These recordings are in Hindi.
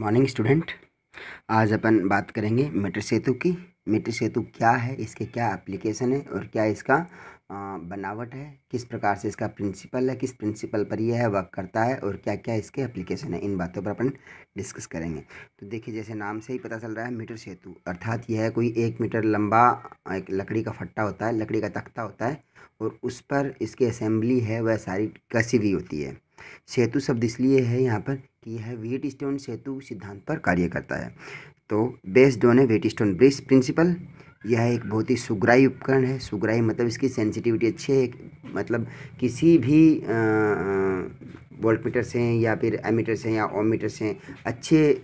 मॉर्निंग स्टूडेंट आज अपन बात करेंगे मीटर सेतु की मीटर सेतु क्या है इसके क्या एप्लीकेशन है और क्या इसका बनावट है किस प्रकार से इसका प्रिंसिपल है किस प्रिंसिपल पर यह है वर्क करता है और क्या क्या इसके एप्लीकेशन है इन बातों पर अपन डिस्कस करेंगे तो देखिए जैसे नाम से ही पता चल रहा है मीटर सेतु अर्थात यह है कोई एक मीटर लंबा एक लकड़ी का फट्टा होता है लकड़ी का तख्ता होता है और उस पर इसकी असेंबली है वह सारी कसी हुई होती है सेतु शब्द इसलिए है यहाँ पर कि यह वेट स्टोन सेतु सिद्धांत पर कार्य करता है तो based on a Wheatstone bridge principle यह एक बहुत ही सुग्राही उपकरण है सुग्राही मतलब इसकी सेंसिटिविटी अच्छी है मतलब किसी भी वोल्टमीटर मीटर से हैं या फिर एमीटर से हैं या ओम मीटर से अच्छे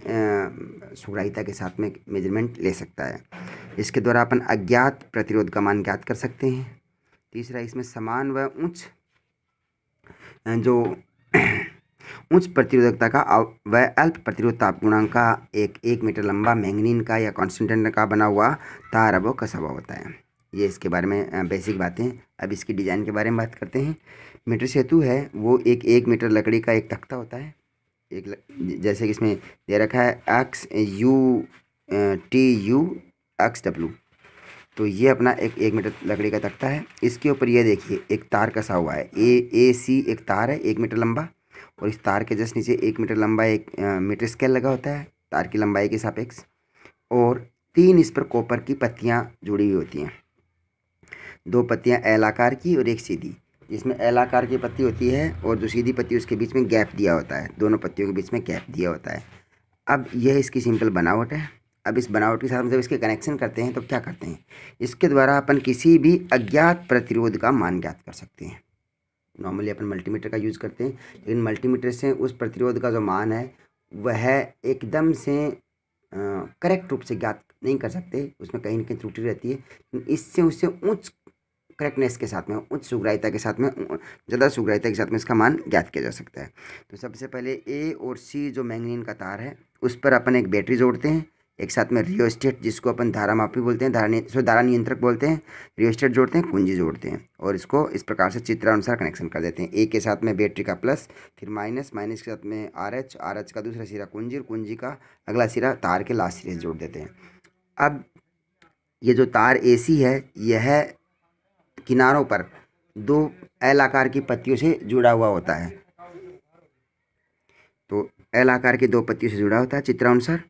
सुग्राहिता के साथ में मेजरमेंट ले सकता है इसके द्वारा अपन अज्ञात प्रतिरोध का मान ज्ञात कर सकते हैं तीसरा इसमें समान व उच्च जो उच्च प्रतिरोधकता का व अल्प प्रतिरोध ताप गुणांक का एक एक मीटर लंबा मैंगनीन का या कॉन्सेंट्रेट का बना हुआ तार अब कसा हुआ होता है ये इसके बारे में बेसिक बातें अब इसकी डिज़ाइन के बारे में बात करते हैं मीटर सेतु है वो एक एक मीटर लकड़ी का एक तख्ता होता है एक ल, जैसे कि इसमें दे रखा है x u t u x डब्लू तो ये अपना एक एक मीटर लकड़ी का तख्ता है इसके ऊपर ये देखिए एक तार कसा हुआ है ए ए सी एक तार है एक मीटर लंबा और इस तार के जस्ट नीचे एक मीटर लंबा एक मीटर स्केल लगा होता है तार की लंबाई के सापेक्ष और तीन इस पर कॉपर की पत्तियाँ जुड़ी हुई होती हैं दो पत्तियाँ एल आकार की और एक सीधी जिसमें एल आकार की पत्ती होती है और जो सीधी पत्ती उसके बीच में गैप दिया होता है दोनों पत्तियों के बीच में गैप दिया होता है अब यह इसकी सिंपल बनावट है अब इस बनावट के साथ हम जब इसके कनेक्शन करते हैं तो क्या करते हैं इसके द्वारा अपन किसी भी अज्ञात प्रतिरोध का मान ज्ञात कर सकते हैं नॉर्मली अपन मल्टीमीटर का यूज़ करते हैं लेकिन मल्टीमीटर से उस प्रतिरोध का जो मान है वह एकदम से करेक्ट रूप से ज्ञात नहीं कर सकते उसमें कहीं ना कहीं त्रुटि रहती है इससे उससे उच्च करेक्टनेस के साथ में उच्च सुग्राहिता के साथ में ज़्यादा सुग्राहिता के साथ में इसका मान ज्ञात किया जा सकता है तो सबसे पहले ए और सी जो मैंगनीन का तार है उस पर अपन एक बैटरी जोड़ते हैं एक साथ में रियो स्टेट जिसको अपन धारा मापी बोलते हैं धारा सॉरी धारा नियंत्रक बोलते हैं रियो स्टेट जोड़ते हैं कुंजी जोड़ते हैं और इसको इस प्रकार से चित्रानुसार कनेक्शन कर देते हैं ए के साथ में बैटरी का प्लस फिर माइनस माइनस के साथ में आर एच आर एच का दूसरा सिरा कुंजी और कुंजी का अगला सिरा तार के लास्ट सिरे से जोड़ देते हैं अब ये जो तार ए सी है यह किनारों पर दो एल आकार की पत्तियों से जुड़ा हुआ होता है तो एल आकार की दो पत्तियों से जुड़ा होता है चित्रानुसार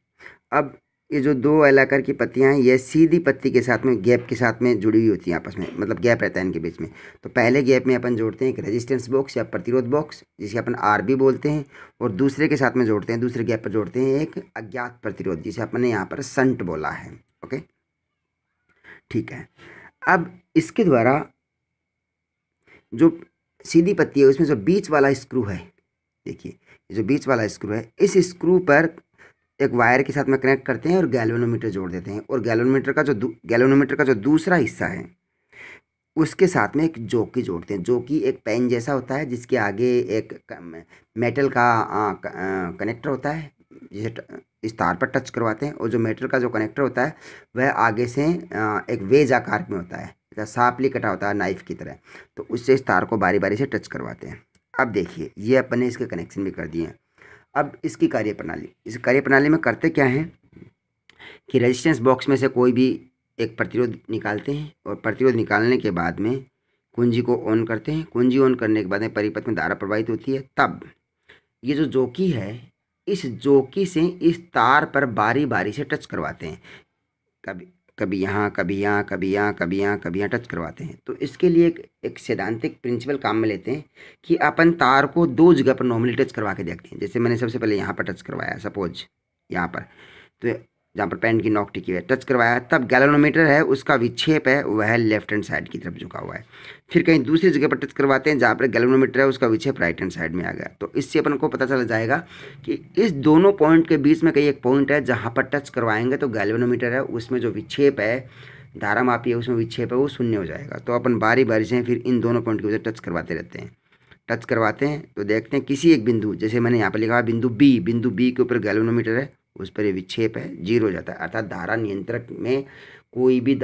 अब ये जो दो एलाकर की पत्तियां हैं ये सीधी पत्ती के साथ में गैप के साथ में जुड़ी हुई होती हैं आपस में मतलब गैप रहता है इनके बीच में तो पहले गैप में अपन जोड़ते हैं एक रेजिस्टेंस बॉक्स या प्रतिरोध बॉक्स जिसे अपन आर बी बोलते हैं और दूसरे के साथ में जोड़ते हैं दूसरे गैप पर जोड़ते हैं एक अज्ञात प्रतिरोध जिसे अपन ने यहाँ पर संट बोला है ओके ठीक है अब इसके द्वारा जो सीधी पत्ती है उसमें जो बीच वाला स्क्रू है देखिए जो बीच वाला स्क्रू है इस स्क्रू पर एक वायर के साथ में कनेक्ट करते हैं और गैलोनोमीटर जोड़ देते हैं और गैलोनोमीटर का जो गैलोनोमीटर का जो दूसरा हिस्सा है उसके साथ में एक जोकी जोड़ते हैं जोकी एक पेन जैसा होता है जिसके आगे एक मेटल का कनेक्टर होता है जिसे इस तार पर टच करवाते हैं और जो मेटल का जो कनेक्टर होता है वह आगे से एक वेज आकार में होता है सांपली कटा होता है नाइफ की तरह तो उससे इस तार को बारी बारी से टच करवाते हैं अब देखिए ये अपन ने इसके कनेक्शन भी कर दिए हैं अब इसकी कार्यप्रणाली इस कार्यप्रणाली में करते क्या हैं कि रेजिस्टेंस बॉक्स में से कोई भी एक प्रतिरोध निकालते हैं और प्रतिरोध निकालने के बाद में कुंजी को ऑन करते हैं कुंजी ऑन करने के बाद में परिपथ में धारा प्रवाहित होती है तब ये जो जोकी है इस जोकी से इस तार पर बारी बारी से टच करवाते हैं कभी कभी यहाँ कभी यहाँ कभी यहाँ कभी यहाँ कभी यहाँ टच करवाते हैं तो इसके लिए एक एक सैद्धांतिक प्रिंसिपल काम में लेते हैं कि अपन तार को दो जगह पर नॉर्मली टच करवा के देखते हैं जैसे मैंने सबसे पहले यहाँ पर टच करवाया सपोज यहाँ पर तो जहाँ पर पेन की नॉक टिकी हुई है टच करवाया है तब गैलोनोमीटर है उसका विक्षेप है वह लेफ्ट हैंड साइड की तरफ झुका हुआ है फिर कहीं दूसरी जगह पर टच करवाते हैं जहाँ पर गैलोनोमीटर है उसका विक्षेप राइट हैंड साइड में आ गया तो इससे अपन को पता चल जाएगा कि इस दोनों पॉइंट के बीच में कहीं एक पॉइंट है जहाँ पर टच करवाएंगे तो गैलोनोमीटर है उसमें जो विक्षेप है धारा मापी है उसमें विक्षेप है वो शून्य हो जाएगा तो अपन बारी बारी से फिर इन दोनों पॉइंट के वजह टच करवाते रहते हैं टच करवाते हैं तो देखते हैं किसी एक बिंदु जैसे मैंने यहाँ पर लिखा है बिंदु बी बिंदु बी के ऊपर गैलोनोमीटर है उस पर विक्षेप है जीरो हो जाता है अर्थात धारा नियंत्रक में कोई भी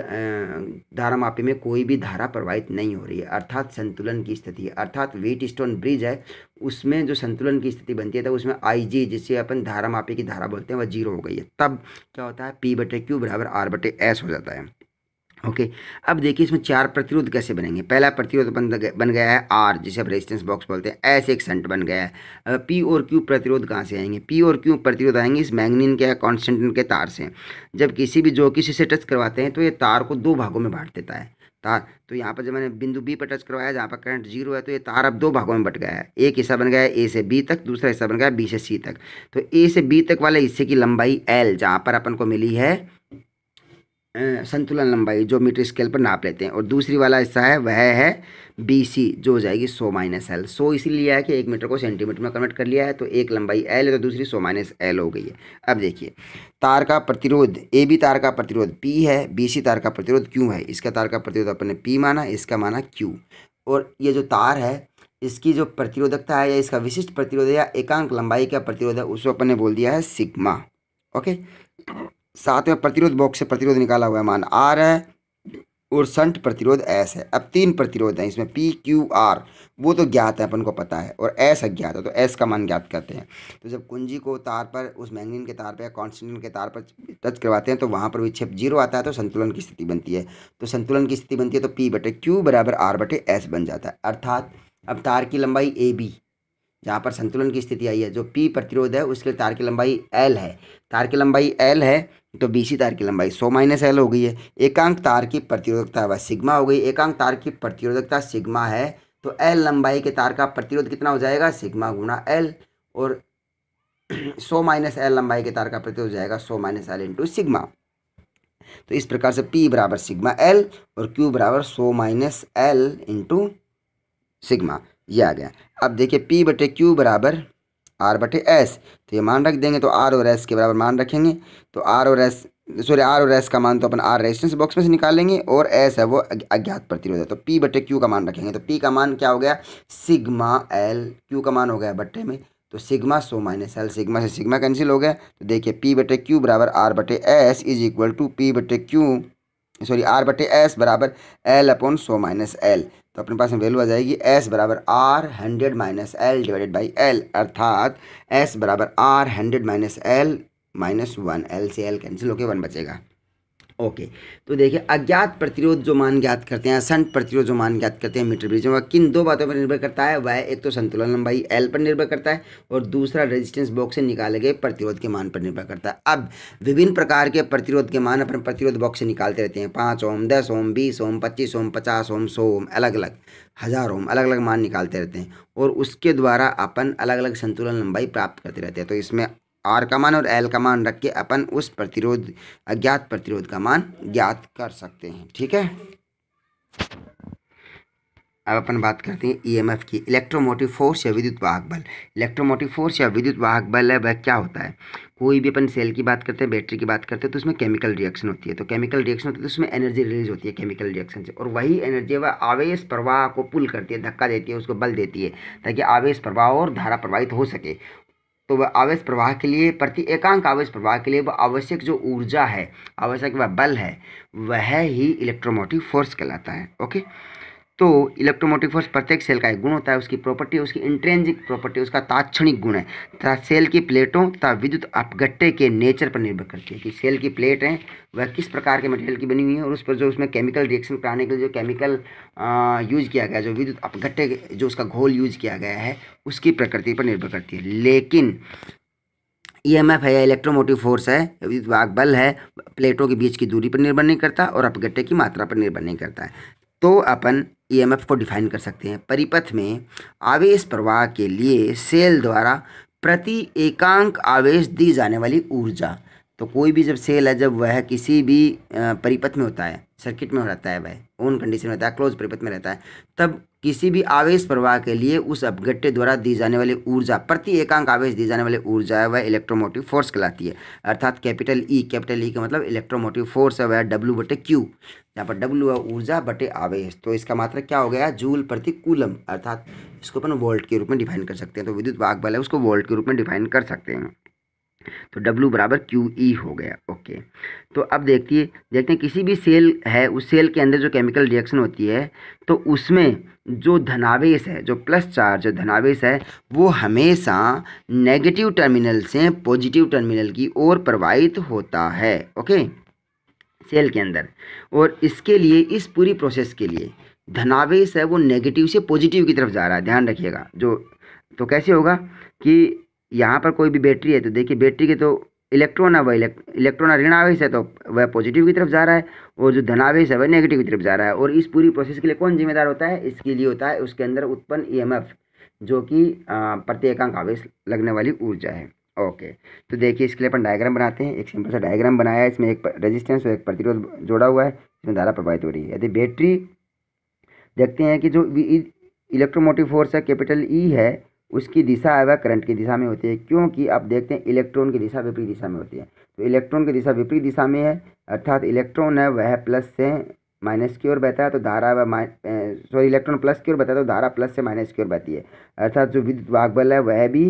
धारा मापी में कोई भी धारा प्रवाहित नहीं हो रही है अर्थात संतुलन की स्थिति है अर्थात वेट स्टोन ब्रिज है उसमें जो संतुलन की स्थिति बनती है तब तो उसमें आई जी जिसे अपन धारा मापी की धारा बोलते हैं वह जीरो हो गई है तब क्या होता है पी बटे क्यू बराबर आर बटे एस हो जाता है ओके अब देखिए इसमें चार प्रतिरोध कैसे बनेंगे पहला प्रतिरोध बन बन गया है आर जिसे अब रेजिस्टेंस बॉक्स बोलते हैं ऐसे एक संट बन गया है पी और क्यू प्रतिरोध कहाँ से आएंगे पी और क्यू प्रतिरोध आएंगे इस मैग्नीन के कॉन्स्टेंटन के तार से जब किसी भी जो किसी से टच करवाते हैं तो ये तार को दो भागों में बांट देता है तार तो यहाँ पर जब मैंने बिंदु बी पर टच करवाया जहाँ पर करंट जीरो है तो ये तार अब दो भागों में बट गया है एक हिस्सा बन गया है ए से बी तक दूसरा हिस्सा बन गया है बी से सी तक तो ए से बी तक वाले हिस्से की लंबाई एल जहाँ पर अपन को मिली है संतुलन लंबाई जो मीटर स्केल पर नाप लेते हैं और दूसरी वाला हिस्सा है वह है बी सी जो हो जाएगी सो माइनस एल सो इसीलिए है कि एक मीटर को सेंटीमीटर में कन्वर्ट कर लिया है तो एक लंबाई एल है तो दूसरी सो माइनस एल हो गई है अब देखिए तार का प्रतिरोध ए बी तार का प्रतिरोध पी है बी सी तार का प्रतिरोध क्यू है इसका तार का प्रतिरोध अपन ने पी माना इसका माना क्यू और ये जो तार है इसकी जो प्रतिरोधकता है या इसका विशिष्ट प्रतिरोध या एकांक लंबाई का प्रतिरोध है उसको अपन ने बोल दिया है सिग्मा ओके साथ में प्रतिरोध बॉक्स से प्रतिरोध निकाला हुआ है मान आर है और संट प्रतिरोध एस है अब तीन प्रतिरोध हैं इसमें पी क्यू आर वो तो ज्ञात है अपन को पता है और एस अज्ञात है तो एस का मान ज्ञात करते हैं तो जब कुंजी को तार पर उस मैंगनीन के तार पर या कॉन्स्टेंटन के तार पर टच करवाते हैं तो वहाँ पर विक्षेप जीरो आता है तो संतुलन की स्थिति बनती है तो संतुलन की स्थिति बनती है तो पी बटे क्यू बराबर आर बटे एस बन जाता है अर्थात अब तार की लंबाई ए बी जहाँ पर संतुलन की स्थिति आई है जो पी प्रतिरोध है उसके तार की लंबाई एल है तार की लंबाई एल है तो बी सी तार की लंबाई सौ माइनस एल हो गई है एकांक तार की प्रतिरोधकता वह सिग्मा हो गई एकांक तार की प्रतिरोधकता सिग्मा है तो एल लंबाई के तार का प्रतिरोध कितना हो जाएगा सिग्मा गुना एल और सौ माइनस एल लंबाई के तार का प्रतिरोध हो जाएगा सौ माइनस एल इंटू सिग्मा तो इस प्रकार से पी बराबर सिग्मा एल और क्यू बराबर सौ माइनस एल इंटू सिग्मा यह आ गया अब देखिए पी बटे क्यू बराबर आर बटे एस तो ये मान रख देंगे तो आर और एस के बराबर मान रखेंगे तो आर और एस सॉरी आर और एस का मान तो अपन आर रेजिस्टेंस बॉक्स में से निकालेंगे और एस है वो अज्ञात प्रतिरोध है तो पी बटे क्यू का मान रखेंगे तो पी का मान क्या हो गया सिग्मा एल क्यू का मान हो गया बटे में तो सिग्मा सो माइनस एल सिग्मा से सिग्मा कैंसिल हो गया तो देखिए पी बटे क्यू बराबर आर बटे S is equal to P बटे क्यू सॉरी आर बटे एस बराबर एल अपॉन सो माइनस एल तो अपने पास में वैल्यू आ जाएगी एस बराबर R hundred minus L divided by L अर्थात एस बराबर R hundred minus L minus one L से एल कैंसिल होकर वन बचेगा ओके तो देखिए अज्ञात प्रतिरोध जो मान ज्ञात करते हैं असंट प्रतिरोध जो मान ज्ञात करते हैं मीटर ब्रिज वह किन दो बातों पर निर्भर करता है वह एक तो संतुलन लंबाई एल पर निर्भर करता है और दूसरा रेजिस्टेंस बॉक्स से निकाले गए प्रतिरोध के मान पर निर्भर करता है अब विभिन्न प्रकार के प्रतिरोध के मान अपन प्रतिरोध बॉक्स से निकालते रहते हैं पाँच ओम दस ओम बीस ओम पच्चीस ओम पचास ओम सौ ओम अलग अलग हज़ार ओम अलग अलग मान निकालते रहते हैं और उसके द्वारा अपन अलग अलग संतुलन लंबाई प्राप्त करते रहते हैं तो इसमें आर का मान और एल का मान रख के अपन उस प्रतिरोध अज्ञात प्रतिरोध का मान ज्ञात कर सकते हैं ठीक है अब अपन बात करते हैं ईएमएफ e की इलेक्ट्रोमोटिव फोर्स या विद्युत वाहक बल इलेक्ट्रोमोटिव फोर्स या विद्युत वाहक बल है वह क्या होता है कोई भी अपन सेल की बात करते हैं बैटरी की बात करते हैं तो उसमें केमिकल रिएक्शन होती है तो केमिकल रिएक्शन होती है तो उसमें एनर्जी रिलीज होती है केमिकल रिएक्शन से और वही एनर्जी वह आवेश प्रवाह को पुल करती है धक्का देती है उसको बल देती है ताकि आवेश प्रवाह और धारा प्रवाहित हो सके तो वह आवेश प्रवाह के लिए प्रति एकांक आवेश प्रवाह के लिए वह आवश्यक जो ऊर्जा है आवश्यक वह बल है वह ही इलेक्ट्रोमोटिव फोर्स कहलाता है ओके तो इलेक्ट्रोमोटिव फोर्स प्रत्येक सेल का एक गुण होता है उसकी प्रॉपर्टी उसकी इंट्रेंजिक प्रॉपर्टी उसका ताक्षणिक गुण है तथा सेल की प्लेटों तथा विद्युत अपगट्टे के नेचर पर निर्भर करती है कि सेल की प्लेट है वह किस प्रकार के मटेरियल की बनी हुई है और उस पर जो उसमें केमिकल रिएक्शन कराने के लिए जो केमिकल यूज किया गया जो विद्युत अपगट्टे जो उसका घोल यूज किया गया है उसकी प्रकृति पर निर्भर करती है लेकिन ई एम एफ है या इलेक्ट्रोमोटिव फोर्स है विद्युत वाक बल है प्लेटों के बीच की दूरी पर निर्भर नहीं करता और अपगट्टे की मात्रा पर निर्भर नहीं करता है तो अपन ईएमएफ e को डिफाइन कर सकते हैं परिपथ में आवेश प्रवाह के लिए सेल द्वारा प्रति एकांक आवेश दी जाने वाली ऊर्जा तो कोई भी जब सेल है जब वह किसी भी परिपथ में होता है सर्किट में रहता है वह ओन कंडीशन में रहता है क्लोज परिपथ में रहता है तब किसी भी आवेश प्रवाह के लिए उस अपगट्टे द्वारा दी जाने वाली ऊर्जा प्रति एकांक आवेश दी जाने वाली ऊर्जा है वह इलेक्ट्रोमोटिव फोर्स कहलाती है अर्थात कैपिटल ई कैपिटल ई का मतलब इलेक्ट्रोमोटिव फोर्स है वह डब्ल्यू बटे क्यू यहाँ पर डब्ल्यू है ऊर्जा बटे आवेश तो इसका मात्रा क्या हो गया जूल प्रति कूलम अर्थात इसको अपन वोल्ट के रूप में डिफाइन कर सकते हैं तो विद्युत वाग बल है उसको वोल्ट के रूप में डिफाइन कर सकते हैं तो W बराबर क्यू ई e हो गया ओके तो अब देखिए देखते हैं किसी भी सेल है उस सेल के अंदर जो केमिकल रिएक्शन होती है तो उसमें जो धनावेश है जो प्लस चार्ज जो धनावेश है वो हमेशा नेगेटिव टर्मिनल से पॉजिटिव टर्मिनल की ओर प्रवाहित होता है ओके सेल के अंदर और इसके लिए इस पूरी प्रोसेस के लिए धनावेश है वो नेगेटिव से पॉजिटिव की तरफ जा रहा है ध्यान रखिएगा जो तो कैसे होगा कि यहाँ पर कोई भी बैटरी है तो देखिए बैटरी के तो इलेक्ट्रॉन है वह इलेक्ट्रॉन ऋणावेश है तो वह पॉजिटिव की तरफ जा रहा है और जो धनावेश है वह नेगेटिव की तरफ जा रहा है और इस पूरी प्रोसेस के लिए कौन जिम्मेदार होता है इसके लिए होता है उसके अंदर उत्पन्न ई e जो कि प्रत्येकांक आवेश लगने वाली ऊर्जा है ओके तो देखिए इसके लिए अपन डायग्राम बनाते हैं एक सिंपल सा डायग्राम बनाया है इसमें एक रेजिस्टेंस और एक प्रतिरोध जोड़ा हुआ है इसमें धारा प्रभावित हो रही है यदि बैटरी देखते हैं कि जो इलेक्ट्रोमोटिव फोर्स है कैपिटल ई e है उसकी दिशा है वह करंट की दिशा में होती है क्योंकि आप देखते हैं इलेक्ट्रॉन की दिशा विपरीत दिशा में होती है तो इलेक्ट्रॉन की दिशा विपरीत दिशा में है अर्थात इलेक्ट्रॉन है वह प्लस से माइनस की ओर बहता है तो धारा व सॉरी इलेक्ट्रॉन प्लस की ओर बहता है तो धारा प्लस से माइनस की ओर बहती है अर्थात जो विद्युत वाहक बल है वह भी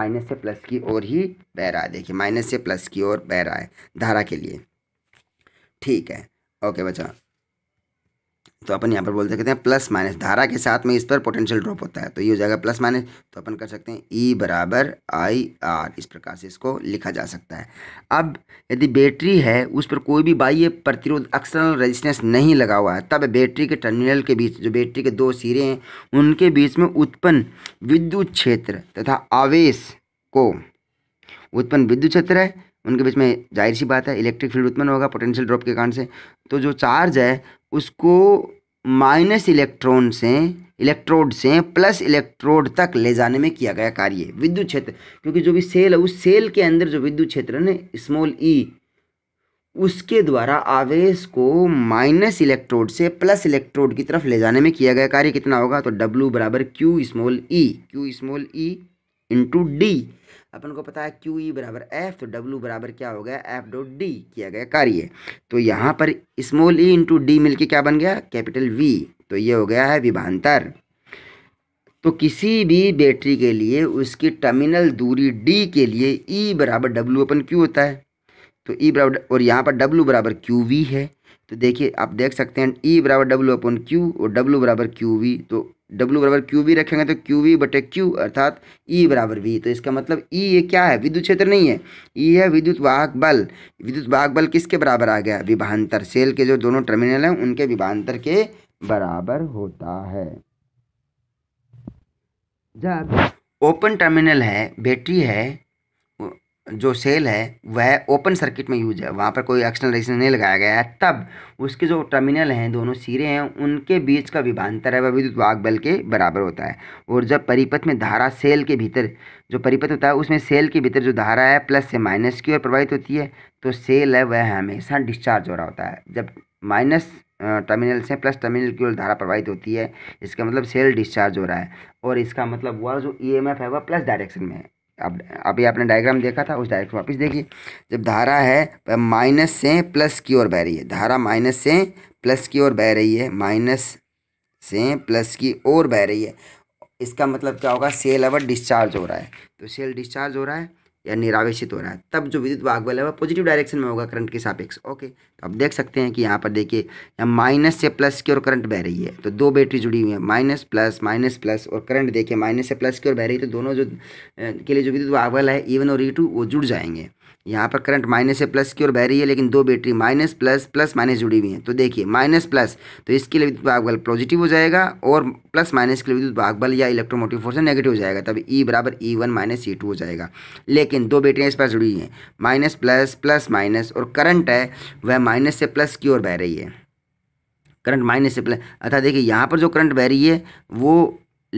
माइनस से प्लस की ओर ही बह रहा है देखिए माइनस से प्लस की ओर बह रहा है धारा के लिए ठीक है ओके बच्चा तो अपन यहाँ पर बोल सकते हैं प्लस माइनस धारा के साथ में इस पर पोटेंशियल ड्रॉप होता है तो ये हो जाएगा प्लस माइनस तो अपन कर सकते हैं ई e बराबर आई आर इस प्रकार से इसको लिखा जा सकता है अब यदि बैटरी है उस पर कोई भी बाह्य प्रतिरोध एक्सटर्नल रेजिस्टेंस नहीं लगा हुआ है तब बैटरी के टर्मिनल के बीच जो बैटरी के दो सिरे हैं उनके बीच में उत्पन्न विद्युत क्षेत्र तथा आवेश को उत्पन्न विद्युत क्षेत्र है उनके बीच में जाहिर सी बात है इलेक्ट्रिक फील्ड उत्पन्न होगा पोटेंशियल ड्रॉप के कारण से तो जो चार्ज है उसको माइनस इलेक्ट्रॉन से इलेक्ट्रोड से प्लस इलेक्ट्रोड तक ले जाने में किया गया कार्य विद्युत क्षेत्र क्योंकि जो भी सेल है उस सेल के अंदर जो विद्युत क्षेत्र है ना स्मॉल ई e, उसके द्वारा आवेश को माइनस इलेक्ट्रोड से प्लस इलेक्ट्रोड की तरफ ले जाने में किया गया कार्य कितना होगा तो डब्ल्यू बराबर Q small e Q small e into D अपन को पता है क्यू ई e बराबर एफ तो डब्ल्यू बराबर क्या हो गया एफ डॉट डी किया गया कार्य तो यहाँ पर स्मॉल ई इंटू डी मिलकर क्या बन गया कैपिटल वी तो ये हो गया है विभांतर तो किसी भी बैटरी के लिए उसकी टर्मिनल दूरी डी के लिए ई e बराबर डब्ल्यू अपन क्यू होता है तो ई e बराबर और यहाँ पर डब्ल्यू बराबर क्यू वी है तो देखिए आप देख सकते हैं ई बराबर डब्ल्यू अपन क्यू और डब्ल्यू बराबर क्यू वी तो डब्ल्यू बराबर क्यू बी रखेंगे तो क्यू वी बटे क्यू अर्थात ई e बराबर वी तो इसका मतलब ई e ये क्या है विद्युत क्षेत्र नहीं है ई e है विद्युत वाहक बल विद्युत वाहक बल किसके बराबर आ गया विभांतर सेल के जो दोनों टर्मिनल हैं उनके विभांतर के बराबर होता है जब ओपन टर्मिनल है बैटरी है जो सेल है वह ओपन सर्किट में यूज है वहाँ पर कोई एक्सटर्नल रेजिस्टेंस नहीं लगाया गया है तब उसके जो टर्मिनल हैं दोनों सिरे हैं उनके बीच का विभांतर है वह विद्युत वाहक बल के बराबर होता है और जब परिपथ में धारा सेल के भीतर जो परिपथ होता है उसमें सेल के भीतर जो धारा है प्लस से माइनस की ओर प्रवाहित होती है तो सेल है वह हमेशा डिस्चार्ज हो रहा होता है जब माइनस टर्मिनल से प्लस टर्मिनल की ओर धारा प्रवाहित होती है इसका मतलब सेल डिस्चार्ज हो रहा है और इसका मतलब हुआ जो ईएमएफ e है वह प्लस डायरेक्शन में है अब अभी आपने डायग्राम देखा था उस डायग्राम वापस देखिए जब धारा है माइनस से प्लस की ओर बह रही है धारा माइनस से प्लस की ओर बह रही है माइनस से प्लस की ओर बह रही है इसका मतलब क्या होगा सेल अवर डिस्चार्ज हो रहा है तो सेल डिस्चार्ज हो रहा है या निरावेशित हो रहा है तब जो विद्युत वाहक बल है वह पॉजिटिव डायरेक्शन में होगा करंट के सापेक्ष ओके तो आप देख सकते हैं कि यहाँ पर देखिए यहाँ माइनस से प्लस की ओर करंट बह रही है तो दो बैटरी जुड़ी हुई है माइनस प्लस माइनस प्लस और करंट देखिए माइनस से प्लस की ओर बह रही है तो दोनों जो के लिए जो विद्युत वाहक बल है ई और ई e वो जुड़ जाएंगे यहाँ पर करंट माइनस से प्लस की ओर बह रही है लेकिन दो battery minus plus plus minus जुड़ी हुई हैं तो देखिए माइनस प्लस तो इसके लिए विद्युत भाग बल पॉजिटिव हो जाएगा और प्लस माइनस के लिए विद्युत भाग बल या इलेक्ट्रोमोटिव फोर्स नेगेटिव हो जाएगा तब ई e बराबर E e one minus E e two हो जाएगा लेकिन दो बैटरियाँ इस पास जुड़ी हुई हैं माइनस प्लस प्लस माइनस और करंट है वह माइनस से प्लस की ओर बह रही है करंट माइनस से प्लस अर्थात देखिए यहाँ पर जो करंट बह रही है वो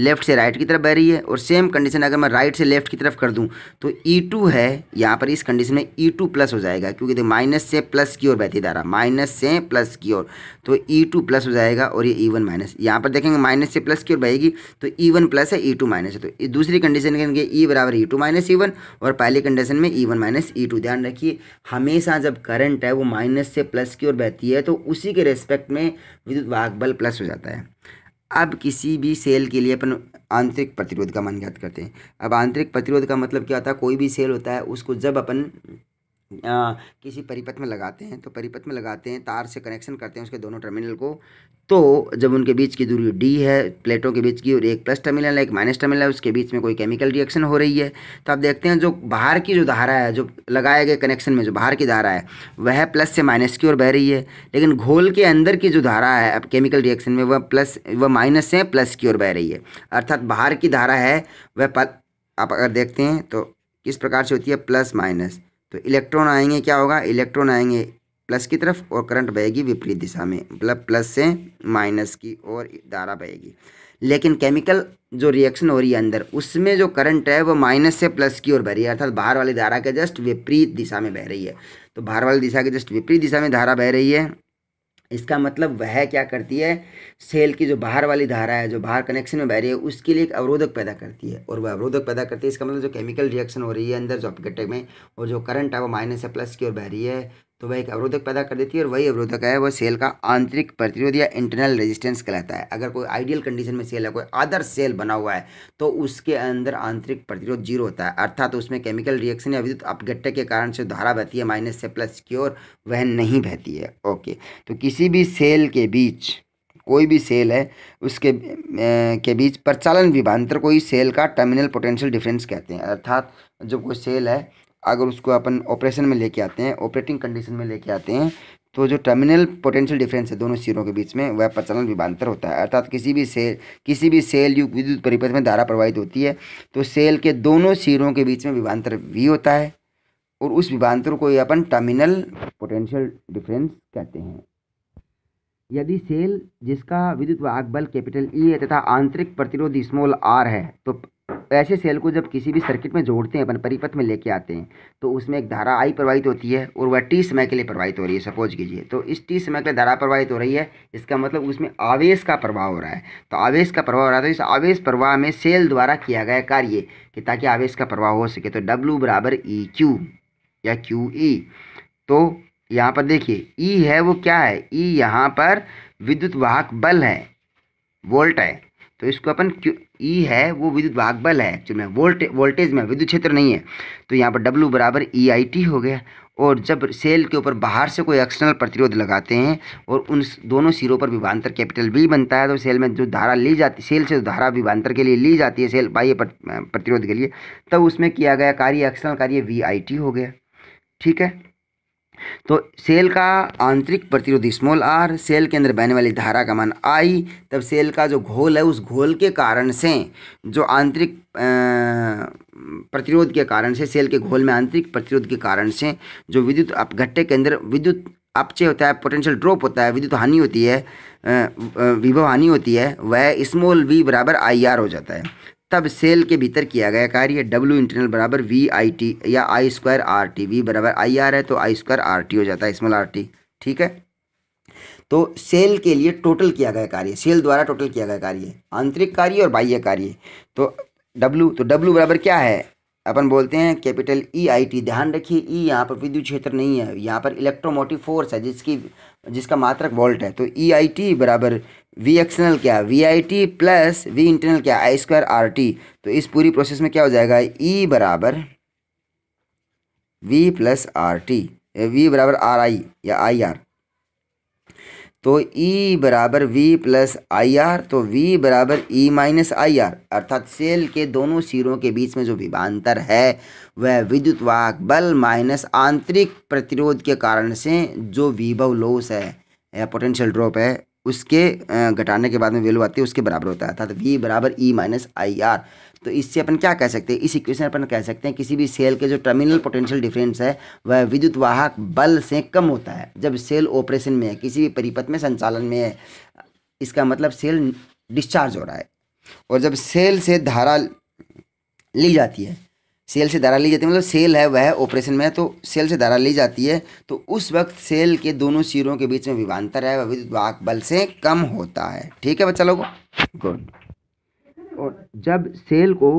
लेफ्ट से राइट की तरफ बह रही है और सेम कंडीशन अगर मैं राइट से लेफ्ट की तरफ कर दूं तो ई e टू है यहाँ पर इस कंडीशन में ई टू प्लस हो जाएगा क्योंकि देखो माइनस से प्लस की ओर बहती धारा माइनस से प्लस की ओर तो ई टू प्लस हो जाएगा और ये ई वन माइनस यहाँ पर देखेंगे माइनस से प्लस की ओर बहेगी तो ई वन प्लस है ई टू माइनस है तो दूसरी कंडीशन कहेंगे ई बराबर E two minus E one और पहली कंडीशन में E one minus E two ध्यान रखिए हमेशा जब करंट है वो माइनस से प्लस की ओर बहती है तो उसी के रेस्पेक्ट में विद्युत वाहक बल प्लस हो जाता है अब किसी भी सेल के लिए अपन आंतरिक प्रतिरोध का मान ज्ञात करते हैं अब आंतरिक प्रतिरोध का मतलब क्या होता है कोई भी सेल होता है उसको जब अपन आ, किसी परिपथ में लगाते हैं तो परिपथ में लगाते हैं तार से कनेक्शन करते हैं उसके दोनों टर्मिनल को तो जब उनके बीच की दूरी डी है प्लेटों के बीच की और एक प्लस टर्मिनल है एक माइनस टर्मिनल है उसके बीच में कोई केमिकल रिएक्शन हो रही है तो आप देखते हैं जो बाहर की जो धारा है जो लगाए गए कनेक्शन में जो बाहर की धारा है वह प्लस से माइनस की ओर बह रही है लेकिन घोल के अंदर की जो धारा है अब केमिकल रिएक्शन में वह प्लस वह माइनस से प्लस की ओर बह रही है अर्थात बाहर की धारा है वह आप अगर देखते हैं तो किस प्रकार से होती है प्लस माइनस तो इलेक्ट्रॉन आएंगे क्या होगा इलेक्ट्रॉन आएंगे प्लस की तरफ और करंट बहेगी विपरीत दिशा में मतलब प्लस से माइनस की और धारा बहेगी लेकिन केमिकल जो रिएक्शन हो रही है अंदर उसमें जो करंट है वो माइनस से प्लस की ओर बह रही है अर्थात बाहर वाली धारा के जस्ट विपरीत दिशा में बह रही है तो बाहर वाली दिशा के जस्ट विपरीत दिशा में धारा बह रही है इसका मतलब वह क्या करती है सेल की जो बाहर वाली धारा है जो बाहर कनेक्शन में बह रही है उसके लिए एक अवरोधक पैदा करती है और वह अवरोधक पैदा करती है इसका मतलब जो केमिकल रिएक्शन हो रही है अंदर जो अपगेटक में और जो करंट है वो माइनस से प्लस की ओर बह रही है तो वह एक अवरोधक पैदा कर देती है और वही अवरोधक है वह सेल का आंतरिक प्रतिरोध या इंटरनल रेजिस्टेंस कहलाता है अगर कोई आइडियल कंडीशन में सेल है कोई आदर्श सेल बना हुआ है तो उसके अंदर आंतरिक प्रतिरोध जीरो होता है अर्थात तो उसमें केमिकल रिएक्शन या विद्युत अपघट्टे के कारण से धारा बहती है माइनस से प्लस की ओर वह नहीं बहती है ओके तो किसी भी सेल के बीच कोई भी सेल है उसके ए, के बीच प्रचालन विभांतर को ही सेल का टर्मिनल पोटेंशियल डिफरेंस कहते हैं अर्थात जब कोई सेल है अगर उसको अपन ऑपरेशन में लेके आते हैं ऑपरेटिंग कंडीशन में लेके आते हैं तो जो टर्मिनल पोटेंशियल डिफरेंस है दोनों सिरों के बीच में वह प्रचलन विभांतर होता है अर्थात किसी भी सेल किसी भी सेल युग विद्युत परिपथ में धारा प्रवाहित होती है तो सेल के दोनों सिरों के बीच में विभांतर वी होता है और उस विभांतर को ही अपन टर्मिनल पोटेंशियल डिफरेंस कहते हैं यदि सेल जिसका विद्युत वाहक बल कैपिटल ई e है तथा आंतरिक प्रतिरोध स्मॉल आर है तो ऐसे सेल को जब किसी भी सर्किट में जोड़ते हैं अपन परिपथ में लेके आते हैं तो उसमें एक धारा आई प्रवाहित होती है और वह टी समय के लिए प्रवाहित हो रही है सपोज कीजिए तो इस टी समय के लिए धारा प्रवाहित हो रही है इसका मतलब उसमें आवेश का प्रभाव हो रहा है तो आवेश का प्रभाव हो रहा है तो इस आवेश प्रवाह में सेल द्वारा किया गया कार्य कि ताकि आवेश का प्रभाव हो सके तो डब्लू बराबर ई e क्यू या क्यू ई e। तो यहाँ पर देखिए ई e है वो क्या है ई यहाँ पर विद्युत वाहक बल है वोल्ट है तो इसको अपन ई e है वो विद्युत भाग बल है एक्चुअल में वोल्ट वोल्टेज में विद्युत क्षेत्र नहीं है तो यहाँ पर डब्लू बराबर ई आई टी हो गया और जब सेल के ऊपर बाहर से कोई एक्सटर्नल प्रतिरोध लगाते हैं और उन दोनों सिरों पर विभांतर कैपिटल बी बनता है तो सेल में जो धारा ली जाती सेल से धारा विभांतर के लिए ली जाती है सेल बाह्य प्रतिरोध के लिए तब तो उसमें किया गया कार्य एक्सटर्नल कार्य वी आई टी हो गया ठीक है तो सेल का आंतरिक प्रतिरोध स्मॉल आर सेल के अंदर बहने वाली धारा का मान आई तब सेल का जो घोल है उस घोल के कारण से जो आंतरिक प्रतिरोध के कारण से सेल के घोल में आंतरिक प्रतिरोध के कारण से जो विद्युत अपघट्टे के अंदर विद्युत अपचय होता है पोटेंशियल ड्रॉप होता है विद्युत हानि होती है विभव हानि होती है वह स्मॉल वी बराबर आई आर हो जाता है तब सेल के भीतर किया गया कार्य डब्ल्यू इंटरनल बराबर वी आई टी या I square R T V बराबर आई आर है तो आई स्क्वायर आर टी हो जाता है स्मॉल आर टी ठीक है तो सेल के लिए टोटल किया गया कार्य सेल द्वारा टोटल किया गया कार्य आंतरिक कार्य और बाह्य कार्य तो डब्ल्यू तो डब्ल्यू बराबर क्या है अपन बोलते हैं कैपिटल ई आई टी ध्यान रखिए ई e यहाँ पर विद्युत क्षेत्र नहीं है यहाँ पर इलेक्ट्रोमोटिव फोर्स है जिसकी जिसका मात्रक वोल्ट है तो ई आई टी बराबर वी एक्सटर्नल क्या V I T plus V internal क्या आई स्क्वायर आर टी तो इस पूरी प्रोसेस में क्या हो जाएगा ई e बराबर V plus R T V बराबर आर आई या आई आर तो ई e बराबर वी प्लस आई आर तो वी बराबर ई माइनस आई आर अर्थात सेल के दोनों सिरों के बीच में जो विभांतर है वह विद्युत वाहक बल माइनस आंतरिक प्रतिरोध के कारण से जो विभव लोस है या पोटेंशियल ड्रॉप है उसके घटाने के बाद में वैल्यू आती है उसके बराबर होता है अर्थात वी बराबर ई माइनस आई आर तो इससे अपन क्या कह सकते हैं इस इक्वेशन अपन कह सकते हैं किसी भी सेल के जो टर्मिनल पोटेंशियल डिफरेंस है वह विद्युत वाहक बल से कम होता है जब सेल ऑपरेशन में है किसी भी परिपथ में संचालन में है इसका मतलब सेल डिस्चार्ज हो रहा है और जब सेल से धारा ली जाती है सेल से धारा ली जाती है मतलब सेल है वह ऑपरेशन में है तो सेल से धारा ली जाती है तो उस वक्त सेल के दोनों सिरों के बीच में विभांतर है वह विद्युत वाहक बल से कम होता है ठीक है बच्चा लोगों गुड और जब सेल को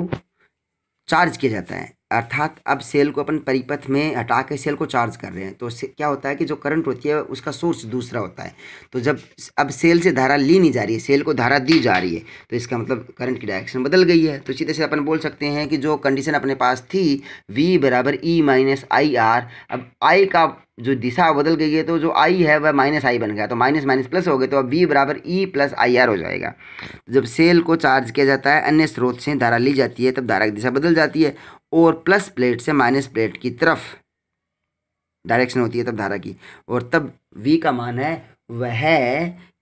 चार्ज किया जाता है अर्थात अब सेल को अपन परिपथ में हटा के सेल को चार्ज कर रहे हैं तो क्या होता है कि जो करंट होती है उसका सोर्स दूसरा होता है तो जब अब सेल से धारा ली नहीं जा रही है सेल को धारा दी जा रही है तो इसका मतलब करंट की डायरेक्शन बदल गई है तो सीधे से अपन बोल सकते हैं कि जो कंडीशन अपने पास थी वी बराबर ई माइनस आई आर अब आई का जो दिशा बदल गई है तो जो आई है वह माइनस आई बन गया तो माइनस माइनस प्लस हो गया तो अब वी बराबर ई प्लस आई आर हो जाएगा जब सेल को चार्ज किया जाता है अन्य स्रोत से धारा ली जाती है तब धारा की दिशा बदल जाती है और प्लस प्लेट से माइनस प्लेट की तरफ डायरेक्शन होती है तब धारा की और तब वी का मान है वह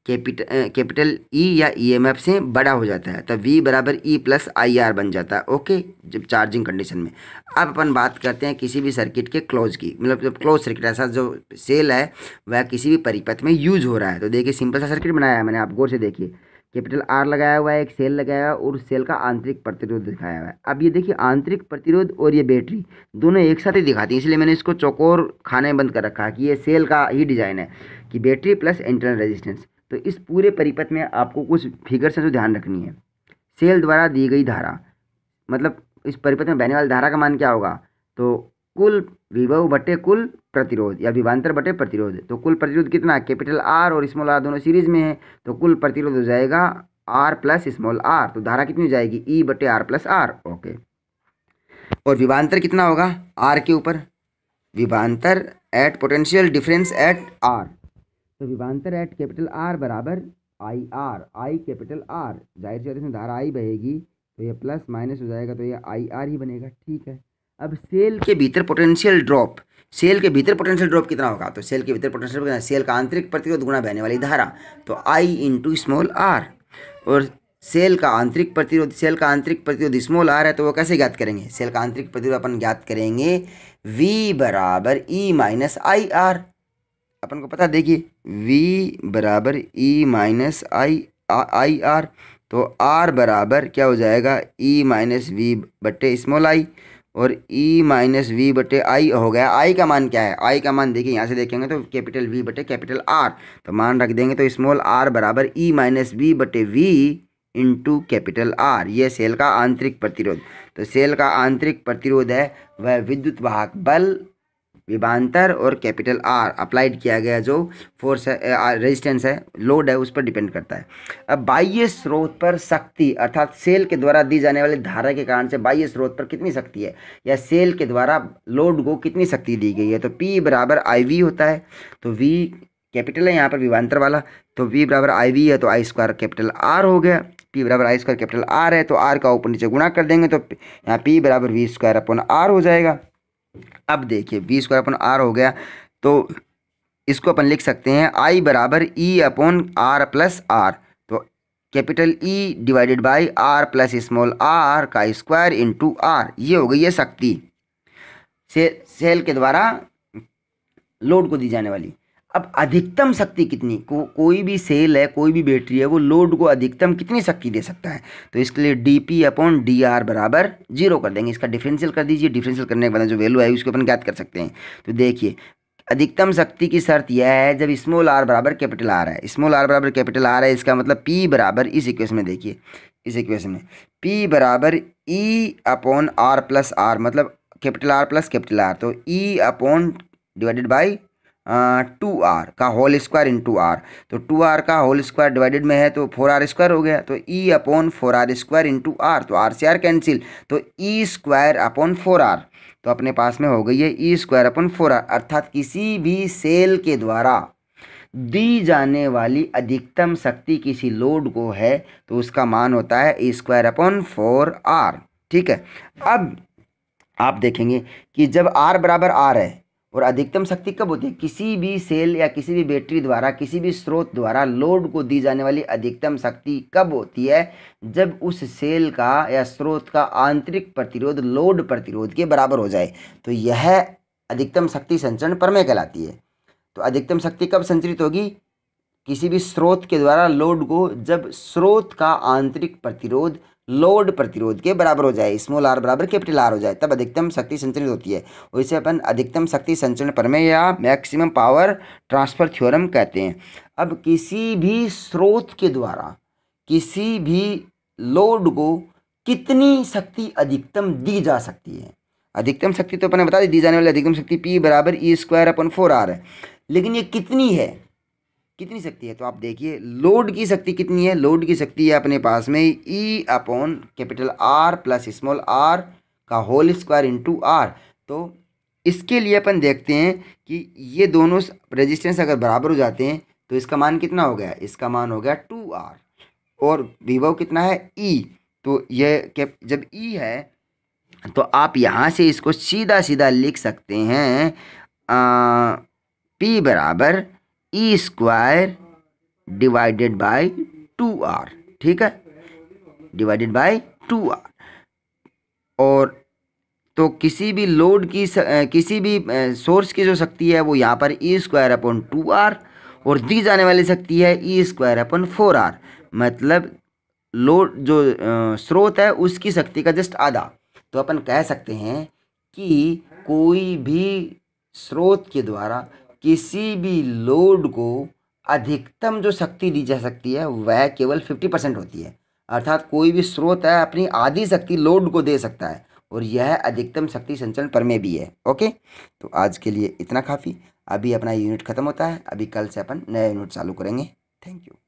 कैपिटल कैपिटल e ई या ईएमएफ e से बड़ा हो जाता है तब वी बराबर ई प्लस आई आर बन जाता है ओके जब चार्जिंग कंडीशन में अब अपन बात करते हैं किसी भी सर्किट के क्लोज की मतलब जब क्लोज सर्किट ऐसा जो सेल है वह किसी भी परिपथ में यूज हो रहा है तो देखिए सिंपल सा सर्किट बनाया है मैंने आप गौर से देखिए कैपिटल आर लगाया हुआ है एक सेल लगाया हुआ है और उस सेल का आंतरिक प्रतिरोध दिखाया हुआ है अब ये देखिए आंतरिक प्रतिरोध और ये बैटरी दोनों एक साथ ही दिखाती है इसलिए मैंने इसको चौकोर खाने बंद कर रखा है कि ये सेल का ही डिज़ाइन है कि बैटरी प्लस इंटरनल रेजिस्टेंस तो इस पूरे परिपथ में आपको कुछ फिगर्स से जो ध्यान रखनी है सेल द्वारा दी गई धारा मतलब इस परिपथ में बहने वाली धारा का मान क्या होगा तो कुल विभव बटे कुल प्रतिरोध या विभांतर बटे प्रतिरोध तो कुल प्रतिरोध कितना कैपिटल आर और स्मॉल आर दोनों सीरीज में है तो कुल प्रतिरोध हो जाएगा आर प्लस स्मॉल आर तो धारा कितनी हो जाएगी ई e बटे आर प्लस आर ओके और विभांतर कितना होगा आर के ऊपर विभांतर at potential difference at R तो विभांतर एट कैपिटल आर बराबर I R I capital R जाहिर सी धारा आई बहेगी तो ये प्लस माइनस हो जाएगा तो ये आई आर ही बनेगा ठीक है अब सेल के भीतर पोटेंशियल ड्रॉप सेल के भीतर पोटेंशियल ड्रॉप कितना होगा तो सेल के भीतर पोटेंशियल कितना सेल का आंतरिक प्रतिरोध गुणा बहने वाली धारा तो आई इंटू स्मॉल आर और सेल का आंतरिक प्रतिरोध सेल का आंतरिक प्रतिरोध स्मॉल आर है तो वो कैसे ज्ञात करेंगे सेल का आंतरिक प्रतिरोध अपन ज्ञात करेंगे वी बराबर ई माइनस आई आर अपन को पता देखिए वी बराबर E minus I I R तो आर बराबर क्या हो जाएगा ई माइनस वी बटे स्मॉल आई और ई माइनस वी बटे आई हो गया आई का मान क्या है आई का मान देखिए यहाँ से देखेंगे तो कैपिटल वी बटे कैपिटल आर तो मान रख देंगे तो स्मॉल आर बराबर ई माइनस वी बटे वी इंटू कैपिटल आर ये सेल का आंतरिक प्रतिरोध तो सेल का आंतरिक प्रतिरोध है वह विद्युत वाहक बल विभांतर और कैपिटल आर अप्लाइड किया गया जो फोर्स है रेजिस्टेंस है लोड है उस पर डिपेंड करता है अब बाह्य स्रोत पर शक्ति अर्थात सेल के द्वारा दी जाने वाली धारा के कारण से बाह्य स्रोत पर कितनी शक्ति है या सेल के द्वारा लोड को कितनी शक्ति दी गई है तो पी बराबर आई वी होता है तो वी कैपिटल है यहाँ पर विभांतर वाला तो वी बराबर आई वी है तो आई स्क्वायर कैपिटल आर हो गया पी बराबर आई स्क्वायर कैपिटल आर है तो आर का ऊपर नीचे गुणा कर देंगे तो यहाँ पी बराबर वी स्क्वायर अपन आर हो जाएगा अब देखिए वी स्क्वायर अपन आर हो गया तो इसको अपन लिख सकते हैं आई बराबर E upon R plus R तो capital E divided by R plus small r का स्क्वायर इंटू आर ये हो गई है शक्ति से सेल के द्वारा लोड को दी जाने वाली अब अधिकतम शक्ति कितनी को कोई भी सेल है कोई भी बैटरी है वो लोड को अधिकतम कितनी शक्ति दे सकता है तो इसके लिए D P upon D R बराबर जीरो कर देंगे इसका डिफरेंशियल कर दीजिए डिफरेंशियल करने के बाद जो वैल्यू है उसको अपन ज्ञात कर सकते हैं तो देखिए अधिकतम शक्ति की शर्त यह है जब स्मॉल आर बराबर कैपिटल आर है स्मॉल आर बराबर कैपिटल आर है इसका मतलब पी बराबर इस इक्वेशन में देखिए इस इक्वेशन में पी बराबर E upon R plus R मतलब capital R plus capital R तो E upon divided by two R का होल स्क्वायर इंटू आर तो टू आर का होल स्क्वायर डिवाइडेड में है तो फोर आर स्क्वायर हो गया तो E e upon four R square into R तो आर से आर कैंसिल तो E e square upon four R तो अपने पास में हो गई है ई e square upon four R अर्थात किसी भी सेल के द्वारा दी जाने वाली अधिकतम शक्ति किसी लोड को है तो उसका मान होता है E square upon four R ठीक है अब आप देखेंगे कि जब आर बराबर आर है और अधिकतम शक्ति कब होती है किसी भी सेल या किसी भी बैटरी द्वारा किसी भी स्रोत द्वारा लोड को दी जाने वाली अधिकतम शक्ति कब होती है जब उस सेल का या स्रोत का आंतरिक प्रतिरोध लोड प्रतिरोध के बराबर हो जाए तो यह अधिकतम शक्ति संचरण प्रमेय कहलाती है तो अधिकतम शक्ति कब संचरित होगी किसी भी स्रोत के द्वारा लोड को जब स्रोत का आंतरिक प्रतिरोध लोड प्रतिरोध के बराबर हो जाए स्मॉल आर बराबर कैपिटल आर हो जाए तब अधिकतम शक्ति संचरित होती है और इसे अपन अधिकतम शक्ति संचरण में या मैक्सिमम पावर ट्रांसफर थ्योरम कहते हैं अब किसी भी स्रोत के द्वारा किसी भी लोड को कितनी शक्ति अधिकतम दी जा सकती है अधिकतम शक्ति तो अपने बता दी दी जाने वाली अधिकतम शक्ति पी बराबर E square upon four R है लेकिन ये कितनी है कितनी शक्ति है तो आप देखिए लोड की शक्ति कितनी है लोड की शक्ति है अपने पास में E upon capital R plus small r का होल स्क्वायर इंटू आर तो इसके लिए अपन देखते हैं कि ये दोनों रेजिस्टेंस अगर बराबर हो जाते हैं तो इसका मान कितना हो गया इसका मान हो गया टू आर और विभव कितना है ई e. तो ये जब ई e है तो आप यहाँ से इसको सीधा सीधा लिख सकते हैं आ, पी बराबर E square divided by two R ठीक है डिवाइडेड बाय टू आर और तो किसी भी लोड की किसी भी सोर्स की जो शक्ति है वो यहाँ पर E square upon two R और दी जाने वाली शक्ति है E square upon four R मतलब लोड जो स्रोत है उसकी शक्ति का जस्ट आधा तो अपन कह सकते हैं कि कोई भी स्रोत के द्वारा किसी भी लोड को अधिकतम जो शक्ति दी जा सकती है वह केवल फिफ्टी परसेंट होती है अर्थात कोई भी स्रोत है अपनी आधी शक्ति लोड को दे सकता है और यह अधिकतम शक्ति संचलन पर में भी है ओके तो आज के लिए इतना काफ़ी अभी अपना यूनिट ख़त्म होता है अभी कल से अपन नया यूनिट चालू करेंगे थैंक यू